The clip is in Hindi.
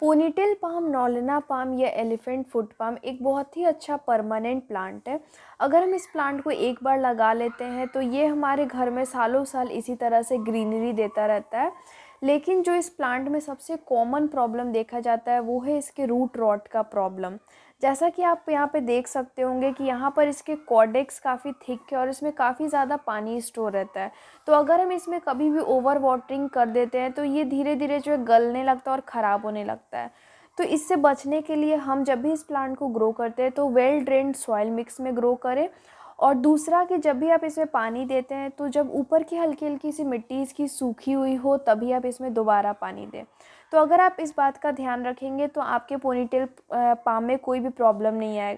पोनीटेल पाम नौलना पाम या एलिफेंट फुट पाम एक बहुत ही अच्छा परमानेंट प्लांट है अगर हम इस प्लांट को एक बार लगा लेते हैं तो ये हमारे घर में सालों साल इसी तरह से ग्रीनरी देता रहता है लेकिन जो इस प्लांट में सबसे कॉमन प्रॉब्लम देखा जाता है वो है इसके रूट रॉट का प्रॉब्लम जैसा कि आप यहाँ पे देख सकते होंगे कि यहाँ पर इसके कॉडेक्स काफ़ी थिक है और इसमें काफ़ी ज़्यादा पानी स्टोर रहता है तो अगर हम इसमें कभी भी ओवर वाटरिंग कर देते हैं तो ये धीरे धीरे जो है गलने लगता है और ख़राब होने लगता है तो इससे बचने के लिए हम जब भी इस प्लांट को ग्रो करते हैं तो वेल ड्रेन सॉइल मिक्स में ग्रो करें और दूसरा कि जब भी आप इसमें पानी देते हैं तो जब ऊपर की हल्की हल्की सी मिट्टी इसकी सूखी हुई हो तभी आप इसमें दोबारा पानी दें तो अगर आप इस बात का ध्यान रखेंगे तो आपके पोनीटेल पाम में कोई भी प्रॉब्लम नहीं आएगा